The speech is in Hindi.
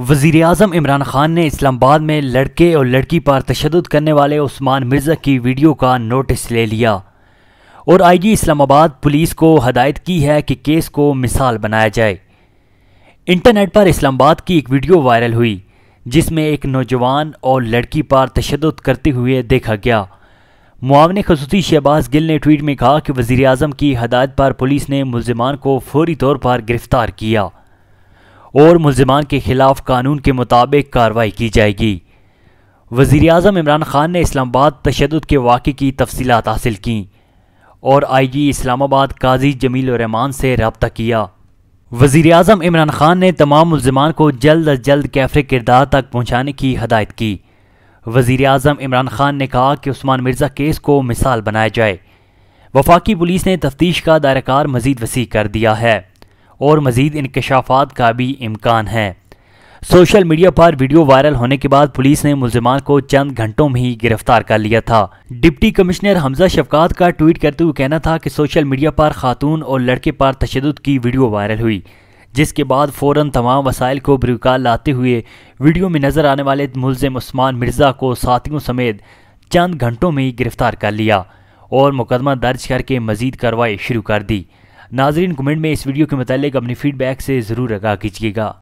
वजीर अजम इमरान खान ने इस्लामाबाद में लड़के और लड़की पर तशद करने वाले उस्मान मिर्ज़ा की वीडियो का नोटिस ले लिया और आई जी इस्लामाबाद पुलिस को हदायत की है कि केस को मिसाल बनाया जाए इंटरनेट पर इस्लामाबाद की एक वीडियो वायरल हुई जिसमें एक नौजवान और लड़की पर तशद करते हुए देखा गया मुआवन खसूसी शहबाज गिल ने ट्वीट में कहा कि वज़ी अजम की हदायत पर पुलिस ने मुलजमान को फौरी तौर पर गिरफ़्तार किया और मुलजमान के खिलाफ कानून के मुताबिक कार्रवाई की जाएगी वज़ी अजम इमरान खान ने इस्लामाबाद तशद के वाक़े की तफसीत हासिल की और आई जी इस्लामाबाद काजी जमील रहमान से रबता किया वज़ी अजम इमरान खान ने तमाम मुलजमान को जल्द अज जल्द कैफरे किरदार तक पहुँचाने की हदायत की वज़ी अजम इमरान खान ने कहा कि उस्मान मिर्ज़ा केस को मिसाल बनाया जाए वफाकी पुलिस ने तफ्तीश का दायराकार मजीद वसी कर दिया है और मज़ीद इनकशाफात का भी इम्कान है सोशल मीडिया पर वीडियो वायरल होने के बाद पुलिस ने मुलजमान को चंद घंटों में ही गिरफ्तार कर लिया था डिप्टी कमिश्नर हमजा शफकात का ट्वीट करते हुए कहना था कि सोशल मीडिया पर खातून और लड़के पर तशद की वीडियो वायरल हुई जिसके बाद फ़ौर तमाम वसाइल को बरूकार लाते हुए वीडियो में नज़र आने वाले मुलजिम उस्मान मिर्ज़ा को साथियों समेत चंद घंटों में ही गिरफ्तार कर लिया और मुकदमा दर्ज करके मजीद कार्रवाई शुरू कर दी नाजरीन कमेंट में इस वीडियो के मुतालिक अपनी फीडबैक से ज़रूर आगा कीजिएगा